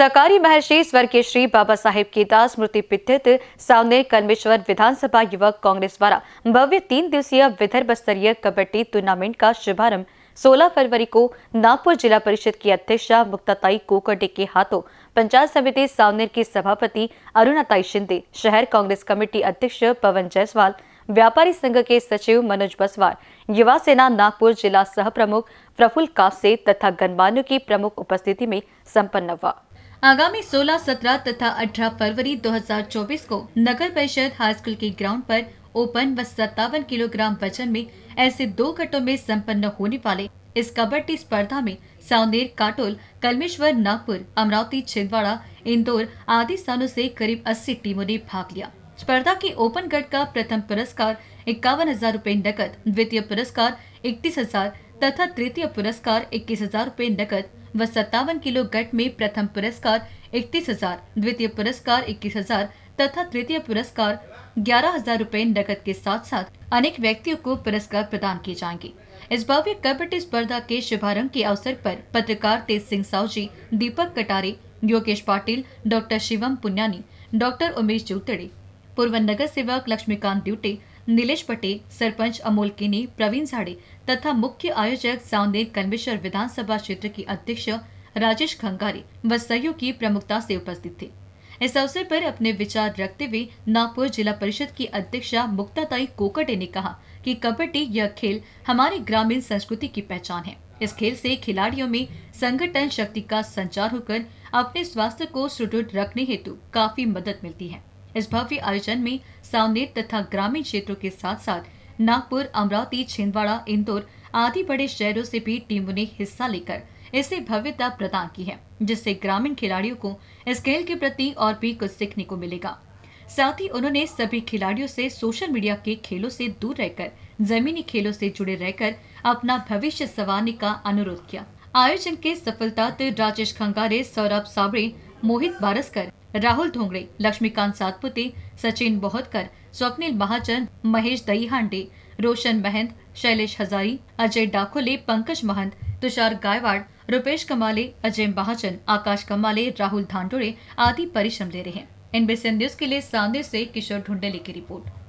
सहकारी महर्षि स्वर्गीय श्री बाबा साहेब की दास स्मृति पिथित सावनेर कलमेश्वर विधानसभा युवक कांग्रेस द्वारा भव्य तीन दिवसीय विदर्भ स्तरीय कबड्डी टूर्नामेंट का शुभारंभ 16 फरवरी को नागपुर जिला परिषद की अध्यक्षा मुक्ताताई कोकटे के हाथों पंचायत समिति सावनेर की सभापति अरुणाताई शिंदे शहर कांग्रेस कमेटी अध्यक्ष पवन जायसवाल व्यापारी संघ के सचिव मनोज बसवार युवा सेना नागपुर जिला सह प्रमुख प्रफुल्ल कासे तथा गणमान्यों की प्रमुख उपस्थिति में संपन्न हुआ आगामी 16, 17 तथा 18 फरवरी 2024 को नगर परिषद हाई स्कूल के ग्राउंड पर ओपन व सत्तावन किलोग्राम वजन में ऐसे दो गटों में संपन्न होने वाले इस कबड्डी स्पर्धा में सावनेर काटोल कलमेश्वर नागपुर अमरावती छिंदवाड़ा इंदौर आदि स्थानों से करीब 80 टीमों ने भाग लिया स्पर्धा के ओपन गट का प्रथम पुरस्कार इक्यावन हजार रूपए नकद द्वितीय पुरस्कार इकतीस हजार तथा तृतीय पुरस्कार इक्कीस हजार रूपए नकद व सत्तावन किलो गट में प्रथम पुरस्कार इकतीस हजार द्वितीय पुरस्कार इक्कीस हजार तथा तृतीय पुरस्कार ग्यारह हजार रूपए नकद के साथ साथ अनेक व्यक्तियों को पुरस्कार प्रदान किए जाएंगे इस भव्य कबड्डी स्पर्धा के शुभारंभ के अवसर पर पत्रकार तेज सिंह सावजी दीपक कटारे योगेश पाटिल डॉक्टर शिवम पुन्यानी डॉक्टर उमेश जोतड़े पूर्व नगर सेवक लक्ष्मीकांत ड्यूटे नीलेष पटेल सरपंच अमोल किनी प्रवीण झाड़े तथा मुख्य आयोजक साउंदेन कन्वेश्वर विधानसभा क्षेत्र के अध्यक्ष राजेश खंगारी व सहयोग की प्रमुखता से उपस्थित थे इस अवसर पर अपने विचार रखते हुए नागपुर जिला परिषद की अध्यक्षा मुक्ताताई कोकटे ने कहा कि कबड्डी यह खेल हमारी ग्रामीण संस्कृति की पहचान है इस खेल से खिलाड़ियों में संगठन शक्ति का संचार होकर अपने स्वास्थ्य को सुदृढ़ रखने हेतु काफी मदद मिलती है इस भव्य आयोजन में सावनेर तथा ग्रामीण क्षेत्रों के साथ साथ नागपुर अमरावती छिंदवाड़ा इंदौर आदि बड़े शहरों से भी टीमों ने हिस्सा लेकर इसे भव्यता प्रदान की है जिससे ग्रामीण खिलाड़ियों को इस खेल के प्रति और भी कुछ सीखने को मिलेगा साथ ही उन्होंने सभी खिलाड़ियों से सोशल मीडिया के खेलों से दूर रहकर जमीनी खेलों से जुड़े रहकर अपना भविष्य संवारने का अनुरोध किया आयोजन के सफलता तो राजेश खंगारे सौरभ साबरे मोहित बारसकर राहुल धोंगडे लक्ष्मीकांत सातपुते सचिन बोहतकर स्वप्निल महाजन महेश दहीहांडे रोशन महंत शैलेश हजारी अजय डाकोले पंकज महंत तुषार गायवाड़ रुपेश कमाले अजय महाजन आकाश कमाले राहुल धांडोड़े आदि परिश्रम ले रहे हैं एनबीसी न्यूज के लिए सांदे से किशोर ढुंडेली की रिपोर्ट